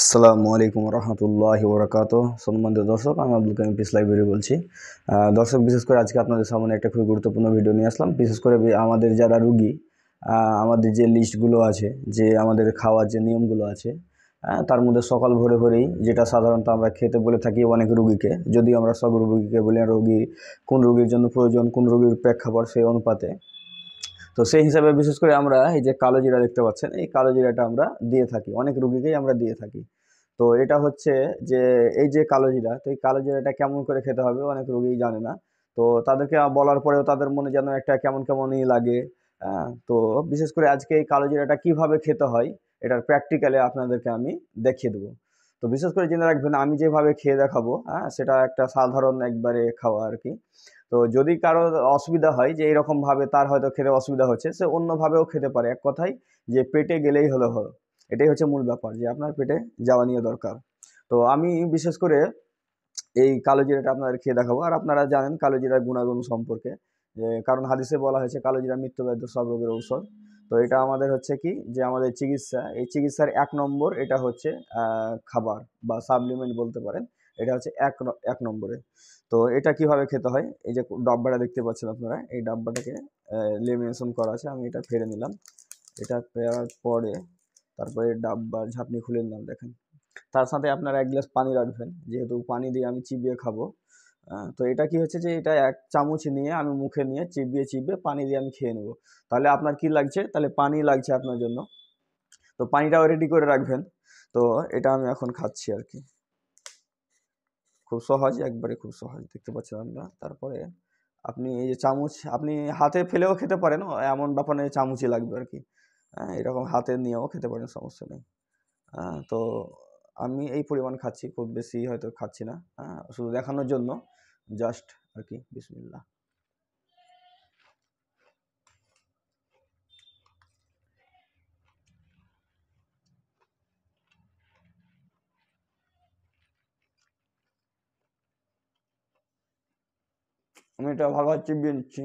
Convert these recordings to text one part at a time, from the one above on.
আসসালামু আলাইকুম রহমতুল্লাহ বরকাত সম্মানিত দর্শক আমি আব্দুল কামিম পিস লাইব্রেরি বলছি দর্শক বিশেষ করে আজকে আপনাদের সামনে একটা খুবই গুরুত্বপূর্ণ ভিডিও নিয়ে আসলাম বিশেষ করে আমাদের যারা রুগী আমাদের যে লিস্টগুলো আছে যে আমাদের খাওয়ার যে নিয়মগুলো আছে তার মধ্যে সকাল ভোরে ভোরেই যেটা সাধারণত আমরা খেতে বলে থাকি অনেক রুগীকে যদি আমরা সব রুগীকে বলি রোগী কোন রুগীর জন্য প্রয়োজন কোন রুগীর প্রেক্ষাপট সেই অনুপাতে তো সেই হিসাবে বিশেষ করে আমরা এই যে কালো জিরা দেখতে পাচ্ছেন এই কালো জিরাটা আমরা দিয়ে থাকি অনেক রুগীকেই আমরা দিয়ে থাকি তো এটা হচ্ছে যে এই যে কালো জিরা তো এই কালো জিরাটা কেমন করে খেতে হবে অনেক রুগীই জানে না তো তাদেরকে বলার পরেও তাদের মনে যেন একটা কেমন কেমনই লাগে তো বিশেষ করে আজকে এই কালো জিরাটা কীভাবে খেতে হয় এটার প্র্যাকটিক্যালে আপনাদেরকে আমি দেখিয়ে দেবো তো বিশেষ করে জেনে রাখবেন আমি যেভাবে খেয়ে দেখাবো হ্যাঁ সেটা একটা সাধারণ একবারে খাওয়া আর কি তো যদি কারো অসুবিধা হয় যে এইরকমভাবে তার হয়তো খেতে অসুবিধা হচ্ছে সে অন্যভাবেও খেতে পারে এক কথায় যে পেটে গেলেই হলো হলো এটাই হচ্ছে মূল ব্যাপার যে আপনার পেটে যাওয়া নিয়ে দরকার তো আমি বিশেষ করে এই কালো জিরাটা আপনাদের খেয়ে দেখাবো আর আপনারা জানেন কালো জিরার গুণাগুণ সম্পর্কে যে কারণ হাদিসে বলা হয়েছে কালো জিরা মৃত্যুবাধ্য সব রোগের ঔষধ তো এটা আমাদের হচ্ছে কি যে আমাদের চিকিৎসা এই চিকিৎসার এক নম্বর এটা হচ্ছে খাবার বা সাপ্লিমেন্ট বলতে পারেন এটা হচ্ছে এক এক নম্বরে তো এটা কিভাবে খেতে হয় এই যে ডাব্বাটা দেখতে পাচ্ছেন আপনারা এই ডাব্বাটাকে লেমিনেশন করা আছে আমি এটা ফেরে নিলাম এটা ফেরার পরে তারপরে ডাব্বার ঝাঁপনি খুলে নিলাম দেখেন তার সাথে আপনারা এক গ্লাস পানি রাখবেন যেহেতু পানি দিয়ে আমি চিবিয়ে খাবো হ্যাঁ, তো এটা কি হচ্ছে যে এটা এক চামচ নিয়ে আমি মুখে নিয়ে চিবিয়ে চিবিয়ে পানি দিয়ে আমি খেয়ে নেবো তাহলে আপনার কি লাগছে তাহলে পানি লাগছে আপনার জন্য তো পানিটাও রেডি করে রাখবেন তো এটা আমি এখন খাচ্ছি আর কি খুব সহজ একবারে খুব সহজ দেখতে পাচ্ছেন আপনারা তারপরে আপনি এই যে চামচ আপনি হাতে ফেলেও খেতে পারেন এমন ব্যাপার নয় চামচই লাগবে আর কি হ্যাঁ এরকম হাতে নিয়েও খেতে পারেন সমস্যা নেই হ্যাঁ, তো আমি এই পরিমাণ খাচ্ছি খুব বেশি হয়তো খাচ্ছি না হ্যাঁ, শুধু দেখানোর জন্য জাস্ট আর কি বিসমিল্লা আমি এটা ভালোভাবে চিবিয়ে নিচ্ছি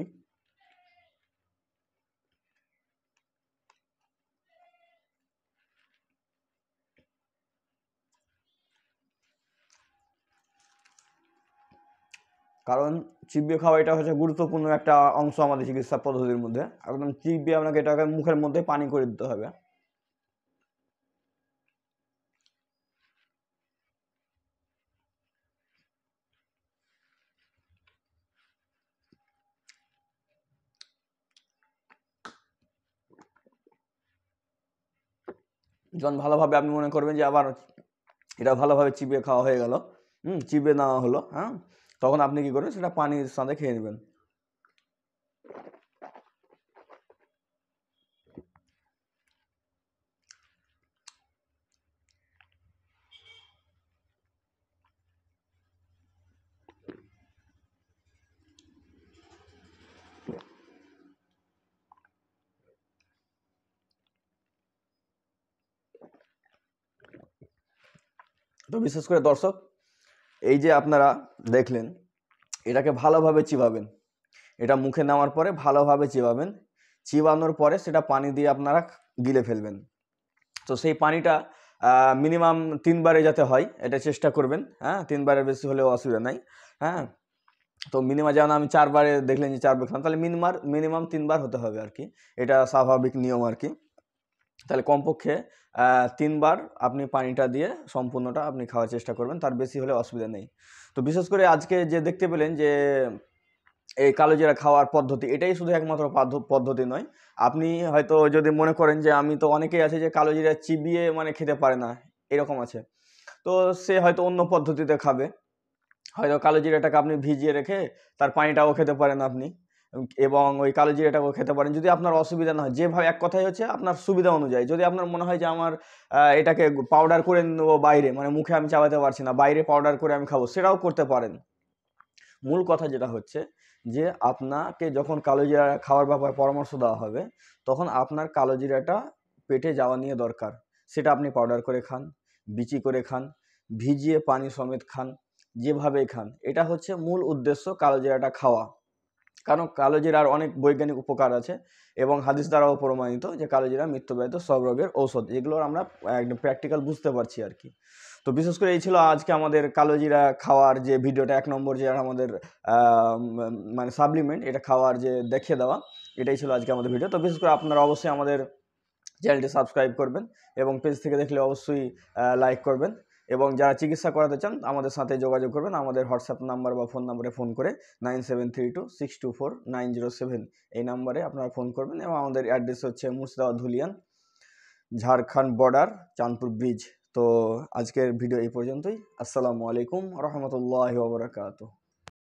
কারণ চিবিয়ে খাওয়া এটা হচ্ছে গুরুত্বপূর্ণ একটা অংশ আমাদের চিকিৎসা পদ্ধতির মধ্যে একদম চিবিয়ে আপনাকে এটাকে মুখের মধ্যে পানি করে দিতে হবে যখন ভালোভাবে আপনি মনে করবেন যে আবার এটা ভালোভাবে চিবিয়ে খাওয়া হয়ে গেল হুম চিবিয়ে নেওয়া হলো হ্যাঁ তখন আপনি কী করবেন সেটা পানির সাথে খেয়ে নেবেন তো বিশেষ করে দর্শক এই যে আপনারা দেখলেন এটাকে ভালোভাবে চিবাবেন এটা মুখে নেওয়ার পরে ভালোভাবে চিবাবেন চিবানোর পরে সেটা পানি দিয়ে আপনারা গিলে ফেলবেন তো সেই পানিটা মিনিমাম তিনবারে যাতে হয় এটা চেষ্টা করবেন হ্যাঁ তিনবারের বেশি হলেও অসুবিধা নাই হ্যাঁ তো মিনিমাম যেমন আমি চারবারে দেখলেন যে চারবার খেলাম তাহলে মিনিমাম মিনিমাম তিনবার হতে হবে আর কি এটা স্বাভাবিক নিয়ম আর কি তাহলে কমপক্ষে তিনবার আপনি পানিটা দিয়ে সম্পূর্ণটা আপনি খাওয়ার চেষ্টা করবেন তার বেশি হলে অসুবিধা নেই তো বিশেষ করে আজকে যে দেখতে পেলেন যে এই কালো জিরা খাওয়ার পদ্ধতি এটাই শুধু একমাত্র পদ্ধতি নয় আপনি হয়তো যদি মনে করেন যে আমি তো অনেকেই আছে যে কালো জিরা চিবিয়ে মানে খেতে পারে না এরকম আছে তো সে হয়তো অন্য পদ্ধতিতে খাবে হয়তো কালো জিরাটাকে আপনি ভিজিয়ে রেখে তার পানিটাও খেতে পারেন আপনি এবং ওই কালো জিরাটাও খেতে পারেন যদি আপনার অসুবিধা না হয় যেভাবে এক কথাই হচ্ছে আপনার সুবিধা অনুযায়ী যদি আপনার মনে হয় যে আমার এটাকে পাউডার করে নেবো বাইরে মানে মুখে আমি চাবাতে পারছি না বাইরে পাউডার করে আমি খাবো সেটাও করতে পারেন মূল কথা যেটা হচ্ছে যে আপনাকে যখন কালো জিরা খাওয়ার ব্যাপারে পরামর্শ দেওয়া হবে তখন আপনার কালো জিরাটা পেটে যাওয়া নিয়ে দরকার সেটা আপনি পাউডার করে খান বিচি করে খান ভিজিয়ে পানি সমেত খান যেভাবে খান এটা হচ্ছে মূল উদ্দেশ্য কালো জিরাটা খাওয়া কারণ কালো জিরার অনেক বৈজ্ঞানিক উপকার আছে এবং হাদিস দ্বারাও প্রমাণিত যে কালো জিরা মৃত্যুব্যয়িত সব রোগের ঔষধ এগুলোর আমরা একদম প্র্যাকটিক্যাল বুঝতে পারছি আর কি তো বিশেষ করে এই ছিল আজকে আমাদের কালো জিরা খাওয়ার যে ভিডিওটা এক নম্বর যে আমাদের মানে সাপ্লিমেন্ট এটা খাওয়ার যে দেখিয়ে দেওয়া এটাই ছিল আজকে আমাদের ভিডিও তো বিশেষ করে আপনারা অবশ্যই আমাদের চ্যানেলটি সাবস্ক্রাইব করবেন এবং পেজ থেকে দেখলে অবশ্যই লাইক করবেন এবং যারা চিকিৎসা করাতে চান আমাদের সাথে যোগাযোগ করবেন আমাদের হোয়াটসঅ্যাপ নাম্বার বা ফোন নাম্বারে ফোন করে nine seven three two six two four nine zero seven এই নাম্বারে আপনারা ফোন করবেন এবং আমাদের অ্যাড্রেস হচ্ছে মুর্শিদাবাদ ধুলিয়ান ঝাড়খণ্ড বর্ডার চাঁদপুর ব্রিজ তো আজকের ভিডিও এই পর্যন্তই আসসালামু আলাইকুম রহমতুল্লাহ ববরকাত